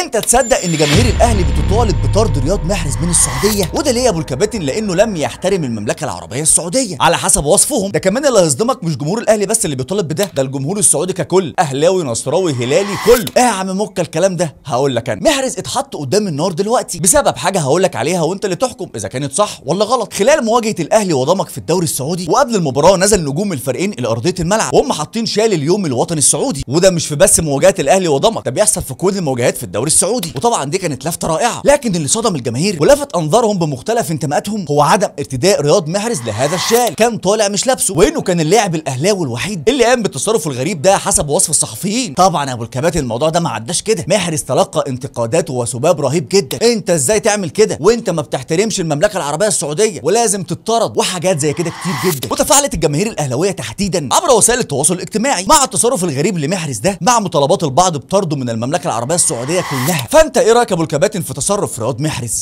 انت تصدق ان جماهير الاهلي بتطالب بطرد رياض محرز من السعوديه وده ليه يا ابو الكباتن لانه لم يحترم المملكه العربيه السعوديه على حسب وصفهم ده كمان اللي هيصدمك مش جمهور الاهلي بس اللي بيطالب بده ده الجمهور السعودي ككل اهلاوي نصراوي هلالي كل ايه يا عم مكه الكلام ده هقول لك انا محرز اتحط قدام النار دلوقتي بسبب حاجه هقول لك عليها وانت اللي تحكم اذا كانت صح ولا غلط خلال مواجهه الاهلي وضمك في الدوري السعودي وقبل المباراه نزل نجوم الفريقين لارضيه الملعب وهم حاطين شال اليوم الوطني السعودي وده مش في بس مواجهه الاهلي وضمك ده بيحصل في كل المواجهات في الدوري الدوري السعودي وطبعا دي كانت لفته رائعه لكن اللي صدم الجماهير ولفت انظارهم بمختلف انتماءاتهم هو عدم ارتداء رياض محرز لهذا الشال كان طالع مش لابسه وانه كان اللاعب الاهلاوي الوحيد اللي قام بالتصرف الغريب ده حسب وصف الصحفيين طبعا ابو الكباتن الموضوع ده ما عداش كده محرز تلقى انتقادات وسباب رهيب جدا انت ازاي تعمل كده وانت ما بتحترمش المملكه العربيه السعوديه ولازم تتطرد وحاجات زي كده كتير جدا وتفاعلت الجماهير الاهلاويه تحديدا عبر وسائل التواصل الاجتماعي مع التصرف الغريب لمحرز ده مع مطالبات البعض بطرده من المملكه العربيه السعوديه كلها فانت ايه رايك ابو الكباتن في تصرف رياض محرز